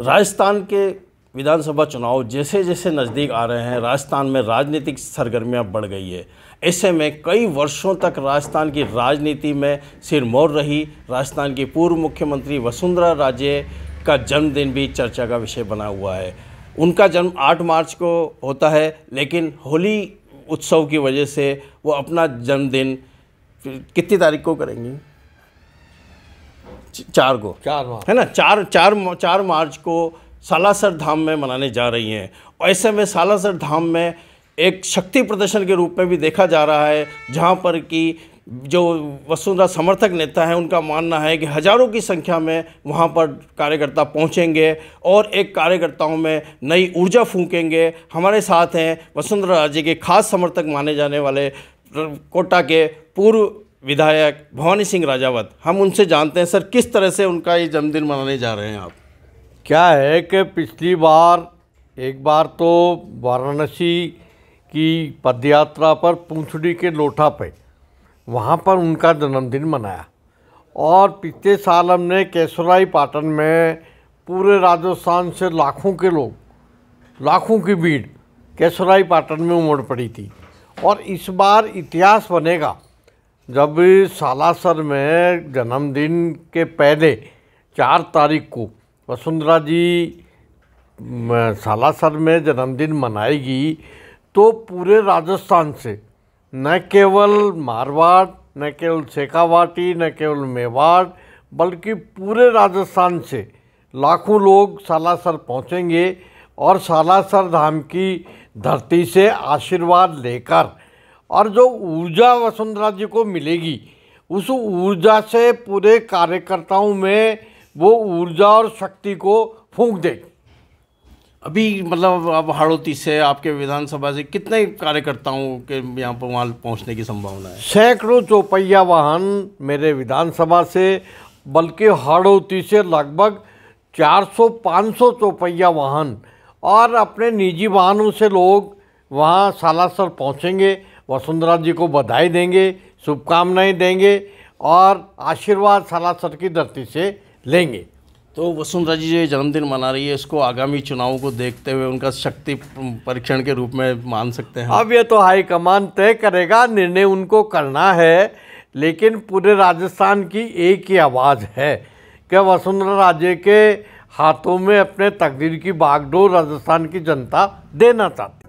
राजस्थान के विधानसभा चुनाव जैसे जैसे नज़दीक आ रहे हैं राजस्थान में राजनीतिक सरगर्मियां बढ़ गई है ऐसे में कई वर्षों तक राजस्थान की राजनीति में सिरमौर रही राजस्थान की पूर्व मुख्यमंत्री वसुंधरा राजे का जन्मदिन भी चर्चा का विषय बना हुआ है उनका जन्म 8 मार्च को होता है लेकिन होली उत्सव की वजह से वो अपना जन्मदिन कितनी तारीख को करेंगी चार को चार मार्च है ना चार चार चार मार्च को सालासर धाम में मनाने जा रही हैं और ऐसे में सालासर धाम में एक शक्ति प्रदर्शन के रूप में भी देखा जा रहा है जहाँ पर कि जो वसुंधरा समर्थक नेता हैं उनका मानना है कि हजारों की संख्या में वहाँ पर कार्यकर्ता पहुँचेंगे और एक कार्यकर्ताओं में नई ऊर्जा फूकेंगे हमारे साथ हैं वसुंधरा राजे के खास समर्थक माने जाने वाले कोटा के पूर्व विधायक भवानी सिंह राजावत हम उनसे जानते हैं सर किस तरह से उनका ये जन्मदिन मनाने जा रहे हैं आप क्या है कि पिछली बार एक बार तो वाराणसी की पदयात्रा पर पूछड़ी के लोटा पे वहाँ पर उनका जन्मदिन मनाया और पिछले साल हमने केसराई पाटन में पूरे राजस्थान से लाखों के लोग लाखों की भीड़ केसराई पाटन में उमड़ पड़ी थी और इस बार इतिहास बनेगा जब सालासर में जन्मदिन के पहले चार तारीख को वसुंधरा जी सालासर में जन्मदिन मनाएगी तो पूरे राजस्थान से न केवल मारवाड़ न केवल शेखावाटी न केवल मेवाड़ बल्कि पूरे राजस्थान से लाखों लोग सालासर पहुंचेंगे और सालासर धाम की धरती से आशीर्वाद लेकर और जो ऊर्जा वसुंधरा जी को मिलेगी उस ऊर्जा से पूरे कार्यकर्ताओं में वो ऊर्जा और शक्ति को फूंक दे अभी मतलब अब हड़ौती से आपके विधानसभा से कितने कार्यकर्ताओं के यहाँ पर वहाँ पहुँचने की संभावना है सैकड़ों चौपहिया वाहन मेरे विधानसभा से बल्कि हड़ौती से लगभग 400-500 चौपहिया वाहन और अपने निजी वाहनों से लोग वहाँ सालासर पहुँचेंगे वसुंधरा जी को बधाई देंगे शुभकामनाएं देंगे और आशीर्वाद सलासर की धरती से लेंगे तो वसुंधरा जी जो जन्मदिन मना रही है इसको आगामी चुनावों को देखते हुए उनका शक्ति परीक्षण के रूप में मान सकते हैं अब ये तो हाईकमान तय करेगा निर्णय उनको करना है लेकिन पूरे राजस्थान की एक ही आवाज़ है कि वसुंधरा राजे के हाथों में अपने तकदीर की बागडोर राजस्थान की जनता देना चाहती